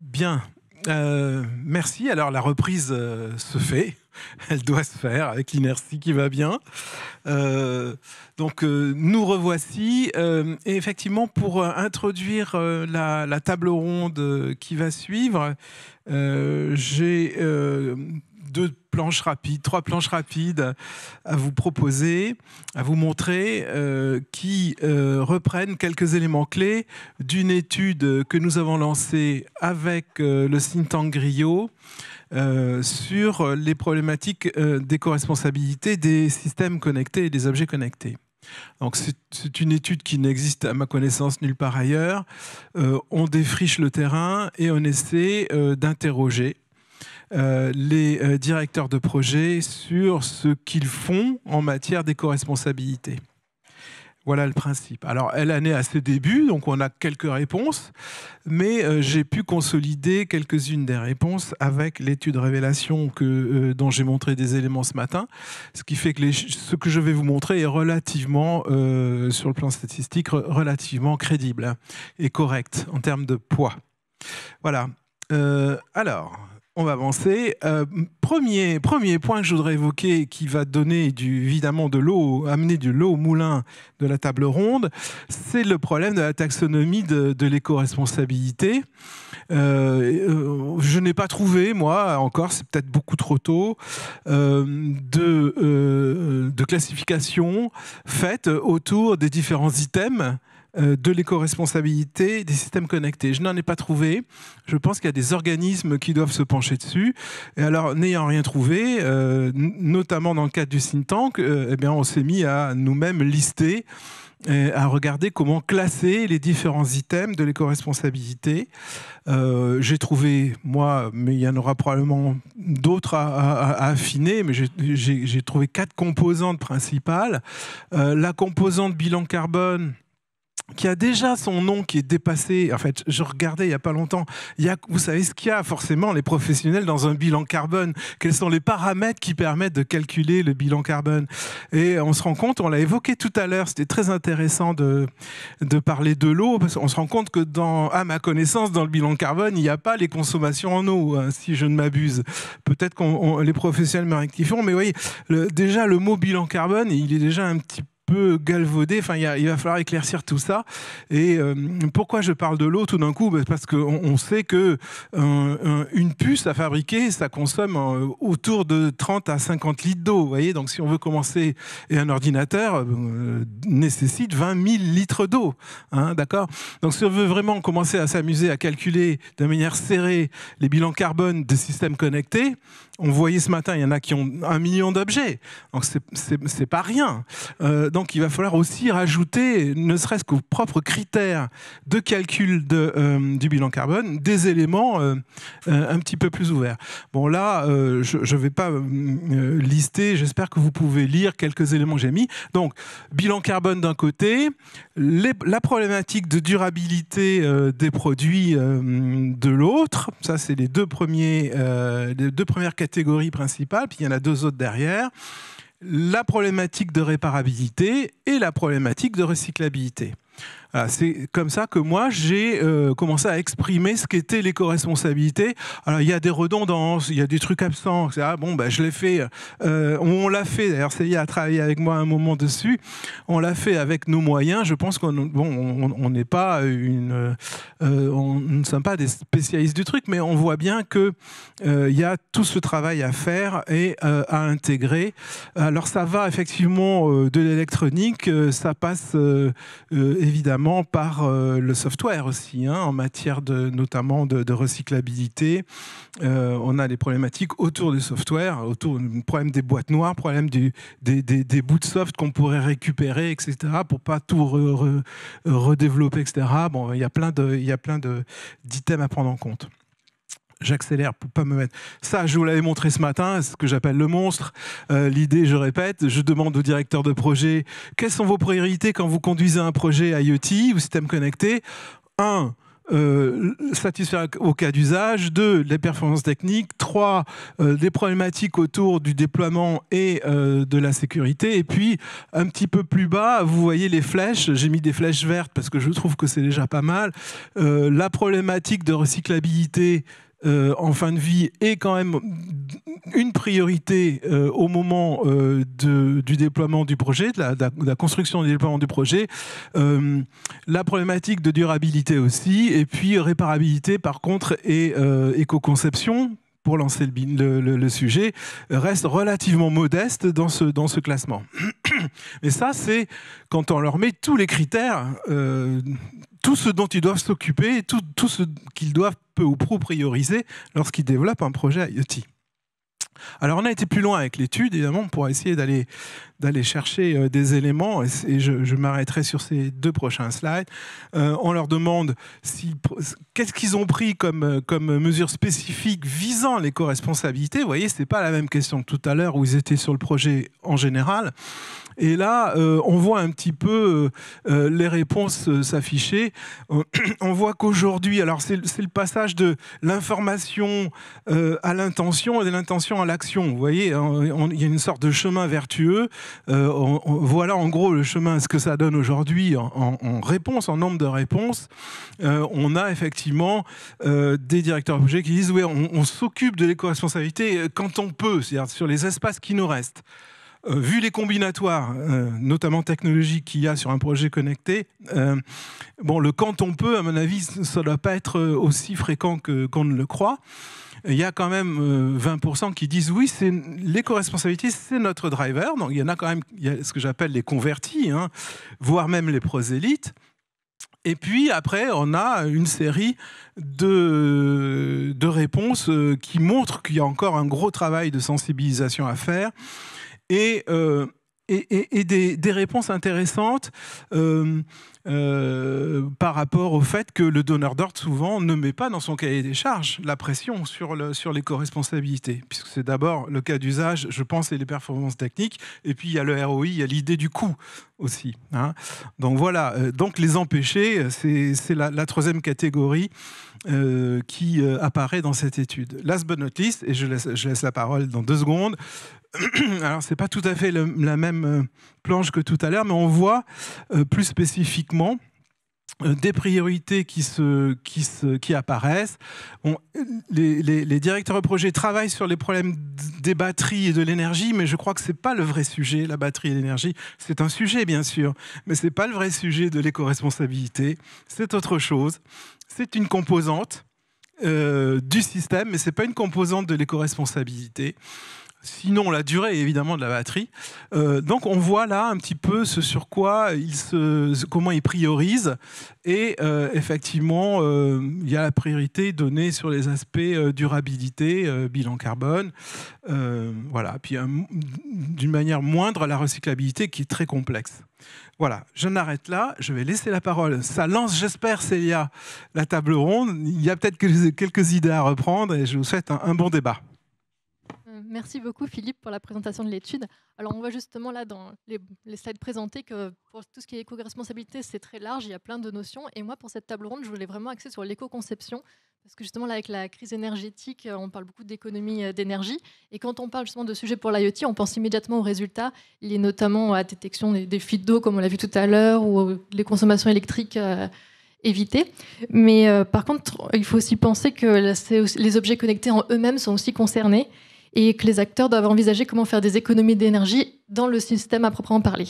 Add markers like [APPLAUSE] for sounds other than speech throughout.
Bien, euh, merci. Alors la reprise euh, se fait, [LAUGHS] elle doit se faire avec l'inertie qui va bien. Euh, donc nous revoici. et effectivement, pour introduire la, table ronde qui va suivre, j'ai deux planches rapides, trois planches rapides à vous proposer, à vous montrer, euh, qui euh, reprennent quelques éléments clés d'une étude que nous avons lancée avec euh, le think tank sur les problématiques d'éco-responsabilité des systèmes connectés et des objets connectés. Donc c'est une étude qui n'existe à ma connaissance nulle part ailleurs. on défriche le terrain et on essaie d'interroger euh, les euh, directeurs de projet sur ce qu'ils font en matière d'éco-responsabilité. Voilà le principe. Alors, elle en est à ses débuts, donc on a quelques réponses, mais euh, j'ai pu consolider quelques-unes des réponses avec l'étude révélation que, dont j'ai montré des éléments ce matin, ce qui fait que ce que je vais vous montrer est relativement, sur le plan statistique, relativement crédible et correct en termes de poids. Voilà. alors, on va avancer. Euh, premier, premier point que je voudrais évoquer, qui va donner du, évidemment de l'eau, amener du l'eau au moulin de la table ronde, c'est le problème de la taxonomie de, l'éco-responsabilité. Euh, euh, je n'ai pas trouvé, moi, encore, c'est peut-être beaucoup trop tôt, de, de classification faite autour des différents items euh, de l'éco-responsabilité des systèmes connectés. Je n'en ai pas trouvé. Je pense qu'il y a des organismes qui doivent se pencher dessus. Et alors, n'ayant rien trouvé, euh, notamment dans le cadre du think tank, euh, eh bien, on s'est mis à nous-mêmes lister à regarder comment classer les différents items de l'éco-responsabilité. j'ai trouvé, moi, mais il y en aura probablement d'autres à, affiner, mais j'ai trouvé quatre composantes principales. la composante bilan carbone, qui a déjà son nom qui est dépassé. En fait, je regardais il n'y a pas longtemps. Il y a, vous savez ce qu'il y a forcément, les professionnels, dans un bilan carbone. Quels sont les paramètres qui permettent de calculer le bilan carbone Et on se rend compte, on l'a évoqué tout à l'heure, c'était très intéressant de, parler de l'eau, parce qu'on se rend compte que, dans, à ma connaissance, dans le bilan carbone, il n'y a pas les consommations en eau, hein, si je ne m'abuse. Peut-être que les professionnels me rectifieront, mais vous voyez, déjà le mot bilan carbone, il est déjà un petit peu peu galvaudé. Enfin, il, va falloir éclaircir tout ça. Et euh, pourquoi je parle de l'eau tout d'un coup ben, Parce qu'on sait que une puce à fabriquer, ça consomme euh, autour de 30 à 50 litres d'eau. voyez, donc si on veut commencer, et un ordinateur euh, nécessite 20 000 litres d'eau. Hein, d'accord Donc si on veut vraiment commencer à s'amuser à calculer de manière serrée les bilans carbone des systèmes connectés, on voyait ce matin, il y en a qui ont un million d'objets. Donc c'est pas rien. Euh, donc il va falloir aussi rajouter, ne serait-ce qu'aux propres critères de calcul euh, du bilan carbone, des éléments euh, un petit peu plus ouverts. Bon là, je ne vais pas lister, j'espère que vous pouvez lire quelques éléments que j'ai mis. Donc bilan carbone d'un côté, la problématique de durabilité des produits de l'autre, ça c'est les deux, les deux premières questions catégorie principale, puis il y en a deux autres derrière, la problématique de réparabilité et la problématique de recyclabilité c'est comme ça que moi, j'ai euh, commencé à exprimer ce qu'était l'éco-responsabilité. Alors, il y a des redondances, il y a des trucs absents. Ah Bon, ben, je l'ai fait. Euh, on l'a fait, d'ailleurs, Célie a travaillé avec moi un moment dessus. On l'a fait avec nos moyens. Je pense qu'on bon, on n'est pas une. Euh, on, ne sommes pas des spécialistes du truc, mais on voit bien qu'il y a tout ce travail à faire et à intégrer. Alors, ça va effectivement de l'électronique, ça passe évidemment par euh, le software aussi, hein, en matière de, notamment de, recyclabilité. Euh, on a des problématiques autour du software, autour du problème des boîtes noires, problème du, des, des, bouts de soft qu'on pourrait récupérer, etc., pour pas tout redévelopper, etc. Bon, il y a plein d'items à prendre en compte j'accélère pour pas me mettre. Ça, je vous l'avais montré ce matin, ce que j'appelle le monstre. Euh, l'idée, je répète, je demande au directeur de projet quelles sont vos priorités quand vous conduisez un projet IoT e ou système connecté. Un, euh, satisfaire au cas d'usage, Deux, les performances techniques, Trois, les euh, des problématiques autour du déploiement et de la sécurité, et puis un petit peu plus bas, vous voyez les flèches, j'ai mis des flèches vertes parce que je trouve que c'est déjà pas mal, la problématique de recyclabilité euh, en fin de vie est quand même une priorité euh, au moment euh, du déploiement du projet, de la, construction du déploiement du projet, la problématique de durabilité aussi, et puis réparabilité par contre et éco-conception pour lancer le, sujet, reste relativement modeste dans ce, dans ce classement. [CLEARS THROAT] Mais ça, c'est quand on leur met tous les critères, tout ce dont ils doivent s'occuper, tout ce qu'ils doivent peu ou prou prioriser lorsqu'ils développent un projet IoT. Alors on a été plus loin avec l'étude, évidemment, pour essayer d'aller, d'aller chercher euh, des éléments, et je, m'arrêterai sur ces deux prochains slides. Euh, on leur demande si, qu'est-ce qu'ils ont pris comme, euh, comme spécifique visant visant co-responsabilités. Vous voyez, ce n'est pas la même question que tout à l'heure où ils étaient sur le projet en général. Et là, euh, on voit un petit peu euh, euh, les réponses s'afficher. [CLEARS THROAT] on voit qu'aujourd'hui, alors c'est le passage de l'information à l'intention et de l'intention à l'action. Vous voyez, hein, il y a une sorte de chemin vertueux. voilà en gros le chemin, ce que ça donne aujourd'hui en, réponse, en nombre de réponses. on a effectivement des directeurs de projet qui disent, on, on s'occupe de l'éco-responsabilité quand on peut, c'est-à-dire sur les espaces qui nous restent. Euh, vu les combinatoires, euh, notamment technologiques qu'il y a sur un projet connecté, euh, bon, le quand on peut, à mon avis, ça ne doit pas être aussi fréquent que, qu'on ne le croit il y a quand même 20% qui disent oui, c'est l'éco-responsabilité, c'est notre driver. Donc il y en a quand même, ce que j'appelle les convertis, hein, voire même les prosélytes. Et puis après, on a une série de réponses qui montrent qu'il y a encore un gros travail de sensibilisation à faire euh, et, et, des, réponses intéressantes euh, euh, par rapport au fait que le donneur d'ordre, souvent, ne met pas dans son cahier des charges la pression sur, le, sur les corresponsabilités, puisque c'est d'abord le cas d'usage, je pense, et les performances techniques, et puis il y a le ROI, il y a l'idée du coût aussi. Hein. Donc voilà, donc les empêcher, c'est la, troisième catégorie euh, qui euh, apparaît dans cette étude. Last but not least, et je laisse, la parole dans deux secondes. [CLEARS THROAT] Alors, c'est pas tout à fait la même euh, planche que tout à l'heure, mais on voit plus spécifiquement des priorités qui, qui, apparaissent. les, les, directeurs de projet travaillent sur les problèmes des batteries et de l'énergie, mais je crois que ce n'est pas le vrai sujet, la batterie et l'énergie. C'est un sujet, bien sûr, mais ce n'est pas le vrai sujet de l'éco-responsabilité. C'est autre chose c'est une composante euh, du système, mais ce n'est pas une composante de l'éco-responsabilité sinon la durée évidemment de la batterie. Euh, donc on voit là un petit peu ce sur quoi il se, comment il priorise et euh, effectivement euh, il y a la priorité donnée sur les aspects durabilité, bilan carbone, voilà. Puis d'une manière moindre la recyclabilité qui est très complexe. Voilà, je n'arrête là, je vais laisser la parole. Ça lance, j'espère, Célia, la table ronde. Il y a peut-être quelques idées à reprendre et je vous souhaite un bon débat merci beaucoup Philippe pour la présentation de l'étude. Alors on voit justement là dans les, slides présentés que pour tout ce qui est éco-responsabilité, c'est très large, il y a plein de notions. Et moi, pour cette table ronde, je voulais vraiment axer sur l'éco-conception. Parce que justement, là, avec la crise énergétique, euh, on parle beaucoup d'économie euh, d'énergie. Et quand on parle justement de sujets pour l'IoT, on pense immédiatement aux résultats est notamment à la détection des, fuites d'eau, comme on l'a vu tout à l'heure, ou les consommations électriques euh, évitées. Mais par contre, il faut aussi penser que les objets connectés en eux-mêmes sont aussi concernés et que les acteurs doivent envisager comment faire des économies d'énergie dans le système à proprement parler.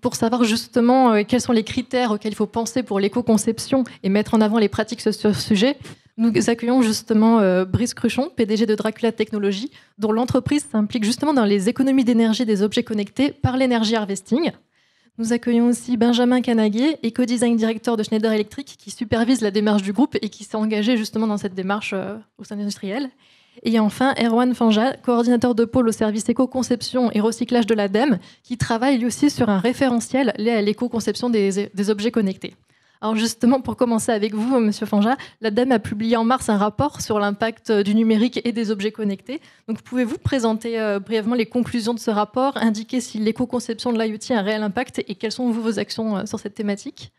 pour savoir justement euh, quels sont les critères auxquels il faut penser pour l'éco-conception et mettre en avant les pratiques sur ce sujet, nous accueillons justement euh, Brice Cruchon, PDG de Dracula Technologies, dont l'entreprise s'implique justement dans les économies d'énergie des objets connectés par l'énergie harvesting. Nous accueillons aussi Benjamin Canaguet, éco-design directeur de Schneider Electric, qui supervise la démarche du groupe et qui s'est engagé justement dans cette démarche euh, au sein industriel. Et enfin, Erwan Fanja, coordinateur de pôle au service éco-conception et recyclage de l'ADEME, qui travaille lui aussi sur un référentiel lié à l'éco-conception des, objets connectés. Alors justement, pour commencer avec vous, Monsieur Fanja, l'ADEME a publié en mars un rapport sur l'impact euh, du numérique et des objets connectés. Donc pouvez-vous présenter euh, brièvement les conclusions de ce rapport, indiquer si l'éco-conception de l'IoT a un réel impact et quelles sont vos actions euh, sur cette thématique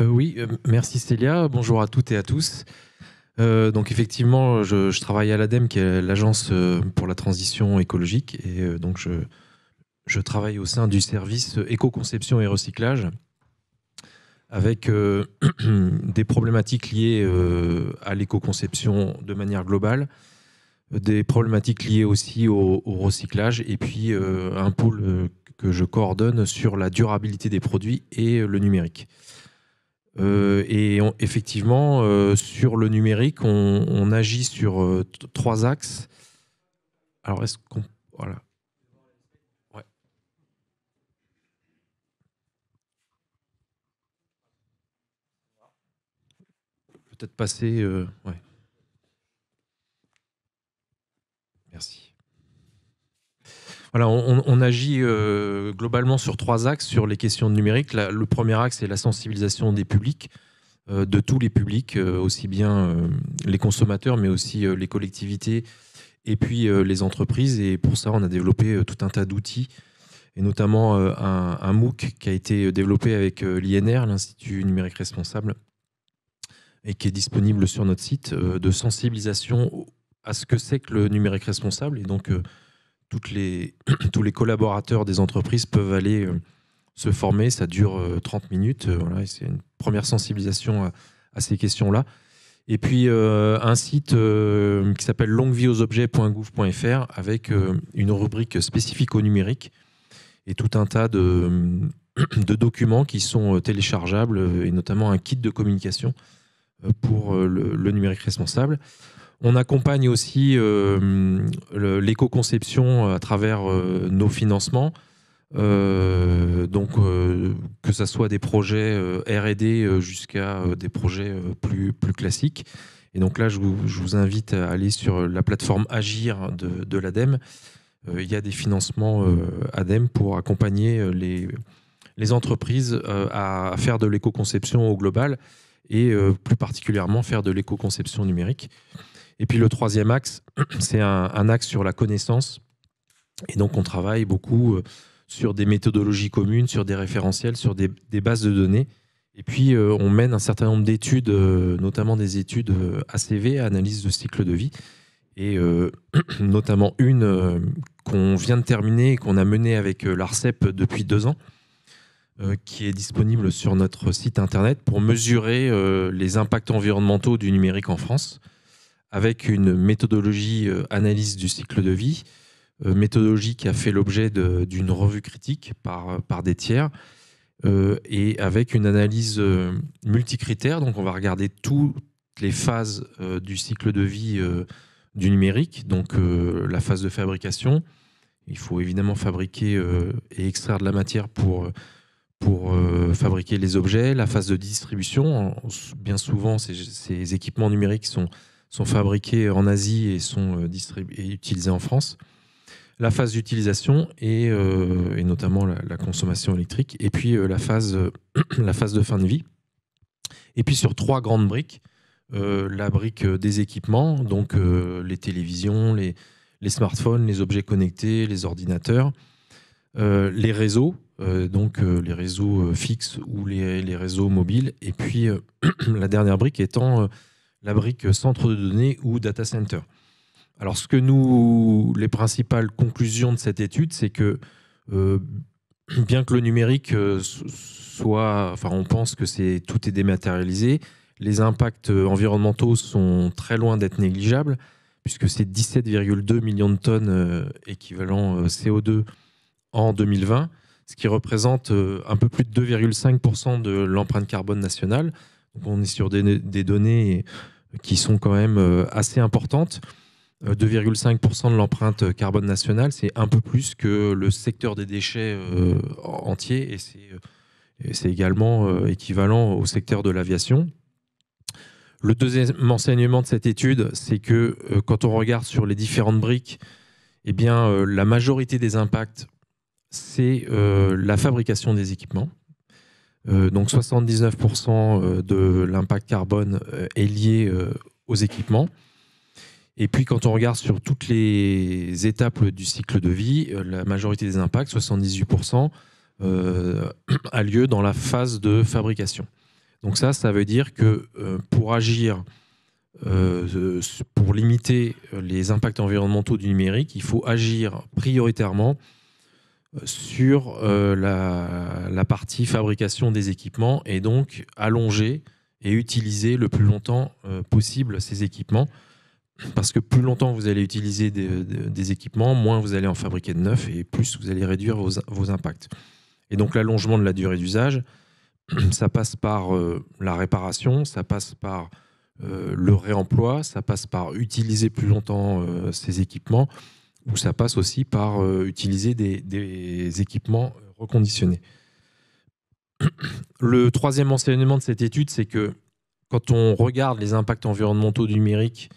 Oui, merci Célia, bonjour à toutes et à tous. Euh, donc effectivement, je, travaille à l'ADEME, qui est l'agence euh, pour la transition écologique, et euh, donc je, travaille au sein du service éco-conception et recyclage, avec [CLEARS THROAT] des problématiques liées à l'éco-conception de manière globale, des problématiques liées aussi au, au recyclage, et puis un pôle que je coordonne sur la durabilité des produits et le numérique. Euh, et effectivement, euh, sur le numérique, on, agit sur euh, trois axes. Alors, est-ce qu'on. Voilà. Peut-être passer. ouais. on, agit euh, globalement sur trois axes sur les questions de numérique. le premier axe, est la sensibilisation des publics, euh, de tous les publics, euh, aussi bien les consommateurs, mais aussi les collectivités et puis les entreprises. Et pour ça, on a développé tout un tas d'outils, et notamment un, un, MOOC qui a été développé avec l'INR, l'Institut numérique responsable, et qui est disponible sur notre site, de sensibilisation à ce que c'est que le numérique responsable. Et donc, [CLEARS THROAT] tous les collaborateurs des entreprises peuvent aller euh, se former. Ça dure 30 euh, minutes. Euh, c'est une première sensibilisation à, ces questions-là. Et puis un site qui s'appelle longuevieauxobjets.gouv.fr avec une rubrique spécifique au numérique et tout un tas de, [CLEARS THROAT] documents qui sont téléchargeables et notamment un kit de communication pour le numérique responsable. On accompagne aussi euh, l'éco-conception euh, à travers euh, nos financements. donc que ce soit des projets R&D jusqu'à des projets plus, plus classiques. Et donc là, je vous, invite à aller sur la plateforme Agir de, l'ADEME. il y a des financements ADEME pour accompagner les, les entreprises à faire de l'éco-conception au global et plus particulièrement faire de l'éco-conception numérique. Et puis le troisième axe, [CLEARS THROAT] c'est un, axe sur la connaissance. Et donc on travaille beaucoup euh, sur des méthodologies communes, sur des référentiels, sur des, bases de données. Et puis euh, on mène un certain nombre d'études, euh, notamment des études ACV, analyse de cycle de vie, et [CLEARS THROAT] notamment une qu'on vient de terminer et qu'on a menée avec l'ARCEP depuis deux ans qui est disponible sur notre site internet pour mesurer les impacts environnementaux du numérique en France avec une méthodologie euh, analyse du cycle de vie, euh, méthodologie qui a fait l'objet d'une revue critique par, euh, par des tiers, et avec une analyse multicritère. Donc on va regarder toutes les phases du cycle de vie du numérique, donc la phase de fabrication. Il faut évidemment fabriquer et extraire de la matière pour pour fabriquer les objets, la phase de distribution. Bien souvent, ces équipements numériques sont sont fabriqués en Asie et sont euh, et utilisés en France. La phase d'utilisation et, euh, notamment la, consommation électrique. Et puis euh, la, phase, [CLEARS THROAT] la phase de fin de vie. Et puis sur trois grandes briques, la brique des équipements, donc les télévisions, les, les, smartphones, les objets connectés, les ordinateurs, les réseaux, donc les réseaux fixes ou les, les, réseaux mobiles. Et puis [CLEARS THROAT] la dernière brique étant la brique centre de données ou data center. Alors, ce que nous, les principales conclusions de cette étude, c'est que euh, bien que le numérique euh, soit, enfin, on pense que c'est tout est dématérialisé, les impacts euh, environnementaux sont très loin d'être négligeables, puisque c'est 17,2 millions de tonnes équivalent CO2 en 2020, ce qui représente un peu plus de 2,5% de l'empreinte carbone nationale. on est sur des données qui sont quand même euh, assez importantes. 2,5% euh, de l'empreinte euh, carbone nationale, c'est un peu plus que le secteur des déchets entier et c'est également équivalent au secteur de l'aviation. Le deuxième enseignement de cette étude, c'est que quand on regarde sur les différentes briques, eh bien, la majorité des impacts, c'est la fabrication des équipements. Euh, donc 79% euh, de l'impact carbone euh, est lié aux équipements. Et puis quand on regarde sur toutes les étapes du cycle de vie, la majorité des impacts, 78%, [CLEARS THROAT] a lieu dans la phase de fabrication. Donc ça, ça veut dire que pour agir, pour limiter les impacts environnementaux du numérique, il faut agir prioritairement sur euh, la, partie fabrication des équipements et donc allonger et utiliser le plus longtemps euh, possible ces équipements. Parce que plus longtemps vous allez utiliser des, équipements, moins vous allez en fabriquer de neufs et plus vous allez réduire vos, impacts. Et donc l'allongement de la durée d'usage, [CLEARS THROAT] ça passe par euh, la réparation, ça passe par le réemploi, ça passe par utiliser plus longtemps ces équipements où ça passe aussi par euh, utiliser des, équipements reconditionnés. Le troisième enseignement de cette étude, c'est que quand on regarde les impacts environnementaux du numérique,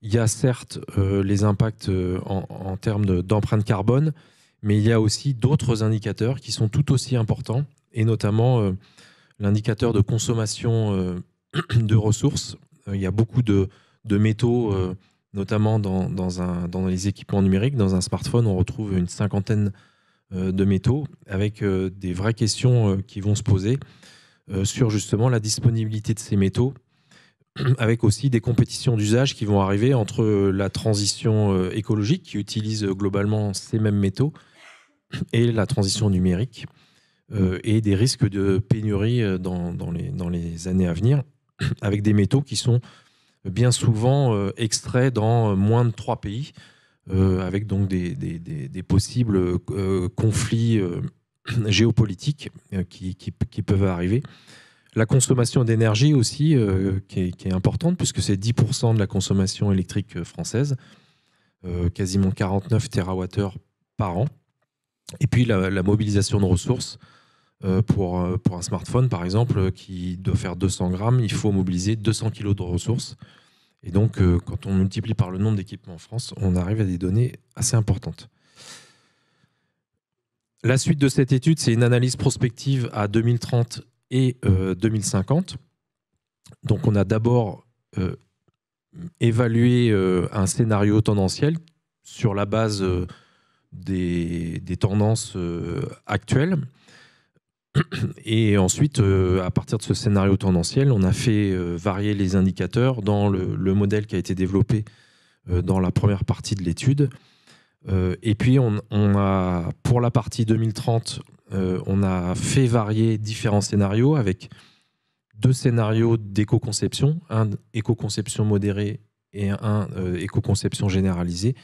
il y a certes euh, les impacts euh, en, termes d'empreinte carbone, mais il y a aussi d'autres indicateurs qui sont tout aussi importants, et notamment l'indicateur de consommation [CLEARS THROAT] de ressources. Il y a beaucoup de métaux notamment dans, les équipements numériques. Dans un smartphone, on retrouve une cinquantaine euh, de métaux avec euh, des vraies questions euh, qui vont se poser sur justement la disponibilité de ces métaux, [CLEARS THROAT] avec aussi des compétitions d'usage qui vont arriver entre la transition écologique qui utilise globalement ces mêmes métaux [CLEARS THROAT] et la transition numérique et des risques de pénurie dans les années à venir [CLEARS THROAT] avec des métaux qui sont bien souvent euh, extraits dans euh, moins de trois pays, euh, avec donc des, possibles conflits [CLEARS THROAT] géopolitiques qui, peuvent arriver. La consommation d'énergie aussi, qui est, importante, puisque c'est 10% de la consommation électrique française, quasiment 49 TWh par an. Et puis la mobilisation de ressources, euh, euh, pour, un smartphone, par exemple, euh, qui doit faire 200 grammes, il faut mobiliser 200 kg de ressources. Et donc, quand on multiplie par le nombre d'équipements en France, on arrive à des données assez importantes. La suite de cette étude, c'est une analyse prospective à 2030 et 2050. Donc, on a d'abord évalué un scénario tendanciel sur la base des, tendances actuelles. [CLEARS THROAT] Et ensuite, euh, à partir de ce scénario tendanciel, on a fait euh, varier les indicateurs dans le, modèle qui a été développé euh, dans la première partie de l'étude. et puis, on, a, pour la partie 2030, on a fait varier différents scénarios avec deux scénarios d'éco-conception, un éco-conception modérée et un éco-conception généralisée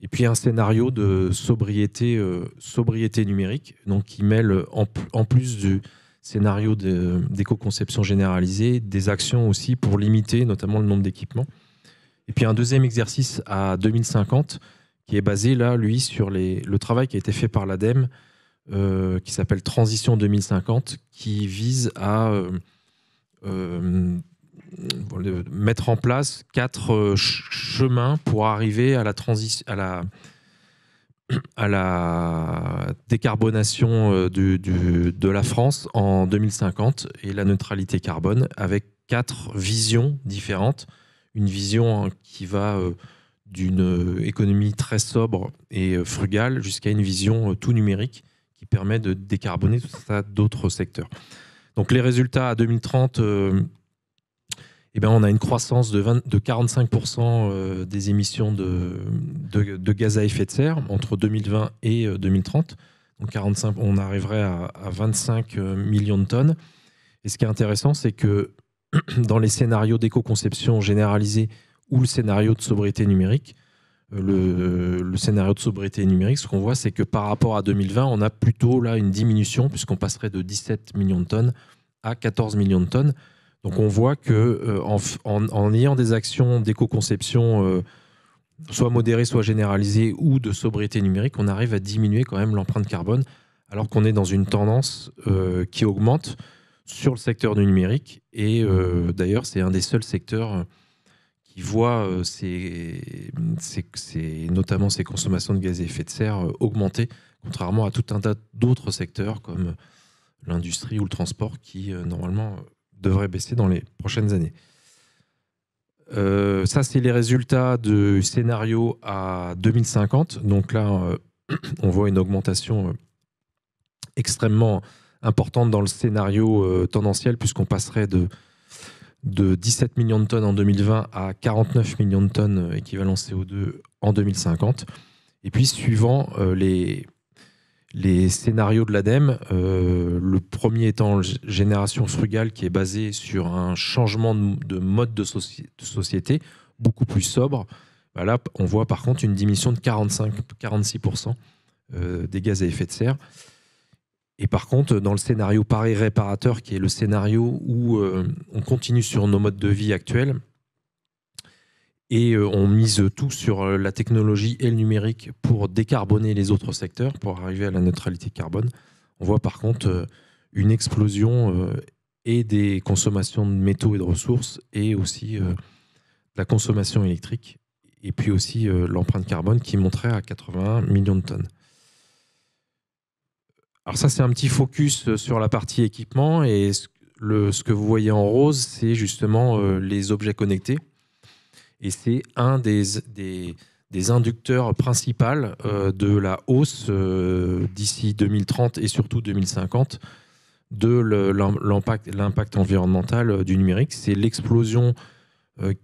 et puis un scénario de sobriété, euh, sobriété numérique, donc qui mêle en, plus du scénario d'éco-conception généralisée des actions aussi pour limiter notamment le nombre d'équipements. Et puis un deuxième exercice à 2050 qui est basé là, lui, sur les, le travail qui a été fait par l'ADEME euh, qui s'appelle Transition 2050, qui vise à euh, mettre en place quatre euh, chemins pour arriver à la transition, à la, [CLEARS THROAT] à la décarbonation euh, de la France en 2050 et la neutralité carbone avec quatre visions différentes. Une vision hein, qui va euh, d'une économie très sobre et frugale jusqu'à une vision tout numérique qui permet de décarboner tout ça d'autres secteurs. Donc les résultats à 2030, eh ben, on a une croissance de, 45% euh, des émissions de, gaz à effet de serre entre 2020 et 2030. Euh, Donc 45, on arriverait à, 25 euh, millions de tonnes. Et ce qui est intéressant, c'est que [CLEARS THROAT] dans les scénarios d'éco-conception généralisée ou le scénario de sobriété numérique, le, le scénario de sobriété numérique, ce qu'on voit, c'est que par rapport à 2020, on a plutôt là une diminution, puisqu'on passerait de 17 millions de tonnes à 14 millions de tonnes. Donc mm. on voit que euh, en, ayant des actions d'éco-conception euh, soit modérées, soit généralisées ou de sobriété numérique, on arrive à diminuer quand même l'empreinte carbone alors qu'on est dans une tendance euh, qui augmente sur le secteur du numérique. Et d'ailleurs, c'est un des seuls secteurs qui voit ses, notamment ces consommations de gaz à effet de serre augmenter, contrairement à tout un tas d'autres secteurs comme l'industrie ou le transport qui, normalement, devrait baisser dans les prochaines années. Euh, ça, c'est les résultats du scénario à 2050. Donc là, euh, [CLEARS THROAT] on voit une augmentation euh, extrêmement importante dans le scénario tendanciel, puisqu'on passerait de, de 17 millions de tonnes en 2020 à 49 millions de tonnes équivalent CO2 en 2050. Et puis, suivant les, les scénarios de l'ADEME, euh, le premier étant Génération Frugale, qui est basé sur un changement de mode de, société beaucoup plus sobre. Bah là, on voit par contre une diminution de 45-46% euh, des gaz à effet de serre. Et par contre, dans le scénario Paris réparateur, qui est le scénario où euh, on continue sur nos modes de vie actuels, et euh, on mise tout sur euh, la technologie et le numérique pour décarboner les autres secteurs, pour arriver à la neutralité carbone. On voit par contre euh, une explosion et des consommations de métaux et de ressources et aussi la consommation électrique et puis aussi l'empreinte carbone qui monterait à 80 millions de tonnes. Alors ça c'est un petit focus sur la partie équipement et ce que vous voyez en rose c'est justement les objets connectés et c'est un des, des, inducteurs principaux euh, de la hausse euh, d'ici 2030 et surtout 2050 de l'impact environnemental euh, du numérique. C'est l'explosion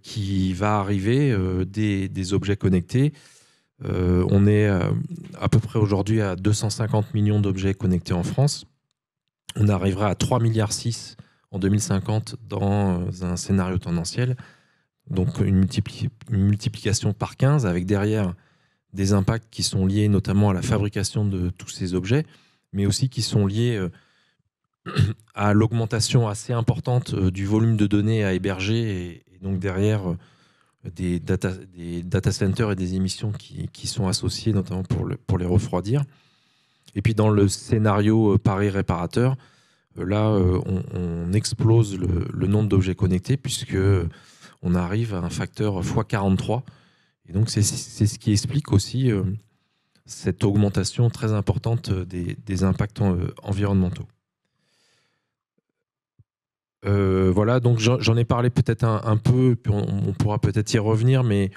qui va arriver des, des, objets connectés. on est à peu près aujourd'hui à 250 millions d'objets connectés en France. On arrivera à 3,6 milliards en 2050 dans un scénario tendanciel. Donc mhm. une, multiplication par 15 avec derrière des impacts qui sont liés notamment à la fabrication de tous ces objets, mais aussi qui sont liés euh, [CLEARS THROAT] à l'augmentation assez importante euh, du volume de données à héberger et, donc derrière euh, des data, des data centers et des émissions qui, qui sont associées notamment pour, le, pour les refroidir. Et puis dans le scénario Paris réparateur, là on, explose le, le nombre d'objets connectés puisque on arrive à un facteur x43. Et donc, c'est ce qui explique aussi euh, cette augmentation très importante euh, des, impacts euh, environnementaux. voilà, donc j'en ai parlé peut-être un, peu, puis on, pourra peut-être y revenir, mais,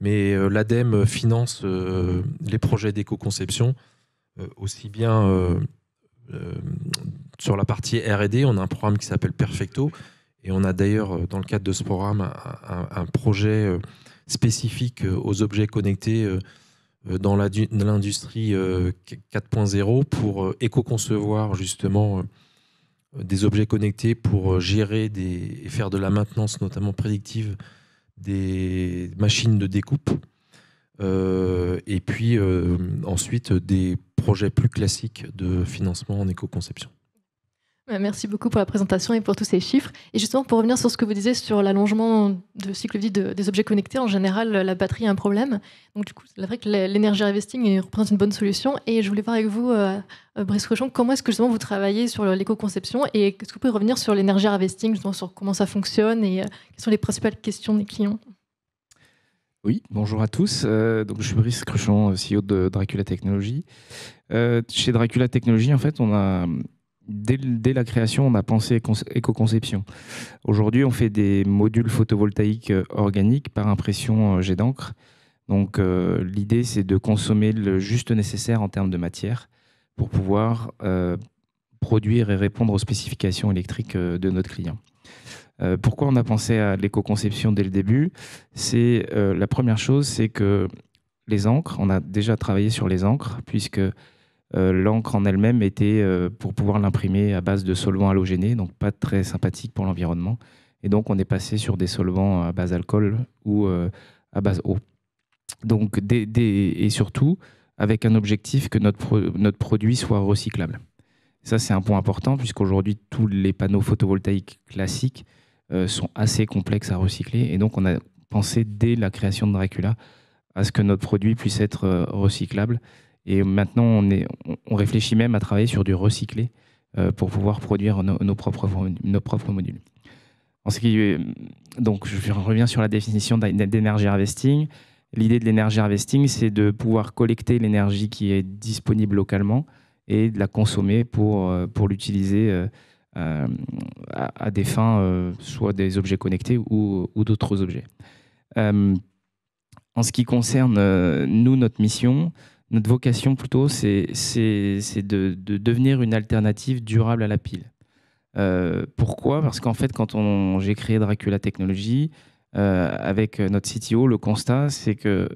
mais l'ADEME finance les projets d'éco-conception, aussi bien sur la partie RD, on a un programme qui s'appelle Perfecto, et on a d'ailleurs, euh, dans le cadre de ce programme, un, projet euh, spécifique euh, aux objets connectés dans l'industrie 4.0 pour éco-concevoir justement des objets connectés pour gérer et faire de la maintenance, notamment prédictive, des machines de découpe. et puis ensuite des projets plus classiques de financement en éco-conception. Merci beaucoup pour la présentation et pour tous ces chiffres. Et justement, pour revenir sur ce que vous disiez sur l'allongement de cycle de vie des objets connectés, en général, la batterie a un problème. Donc, du coup, c'est vrai que l'énergie harvesting représente une bonne solution. Et je voulais voir avec vous, euh, Brice Cruchon, comment est-ce que justement vous travaillez sur l'éco-conception et est-ce que vous pouvez revenir sur l'énergie harvesting, justement sur comment ça fonctionne et euh, quelles sont les principales questions des clients oui, bonjour à tous. Euh, donc, je suis Brice Cruchon, CEO de Dracula Technologies. chez Dracula Technologies, en fait, on a dès, la création, on a pensé éco-conception. Aujourd'hui, on fait des modules photovoltaïques euh, organiques par impression euh, jet d'encre. Donc euh, l'idée, c'est de consommer le juste nécessaire en termes de matière pour pouvoir produire et répondre aux spécifications électriques de notre client. pourquoi on a pensé à l'éco-conception dès le début C'est la première chose, c'est que les encres, on a déjà travaillé sur les encres, puisque euh, l'encre en elle-même était euh, pour pouvoir l'imprimer à base de solvants halogénés, donc pas très sympathique pour l'environnement. Et donc on est passé sur des solvants à base alcool ou euh, à base eau. et surtout, avec un objectif que notre, produit soit recyclable. Ça, c'est un point important, puisqu'aujourd'hui, tous les panneaux photovoltaïques classiques sont assez complexes à recycler. Et donc, on a pensé dès la création de Dracula à ce que notre produit puisse être recyclable. Et maintenant, on, est, on réfléchit même à travailler sur du recyclé euh, pour pouvoir produire nos, propres, nos propres modules. En ce qui, euh, donc, je reviens sur la définition d'énergie harvesting. L'idée de l'énergie harvesting, c'est de pouvoir collecter l'énergie qui est disponible localement et de la consommer pour, euh, pour l'utiliser à, des fins, soit des objets connectés ou, d'autres objets. en ce qui concerne, nous, notre mission, notre vocation plutôt, c'est de, devenir une alternative durable à la pile. Euh, pourquoi Parce qu'en fait, quand j'ai créé Dracula Technologies, euh, avec notre CTO, le constat, c'est que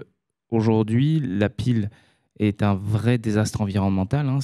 aujourd'hui, la pile est un vrai désastre environnemental. Hein,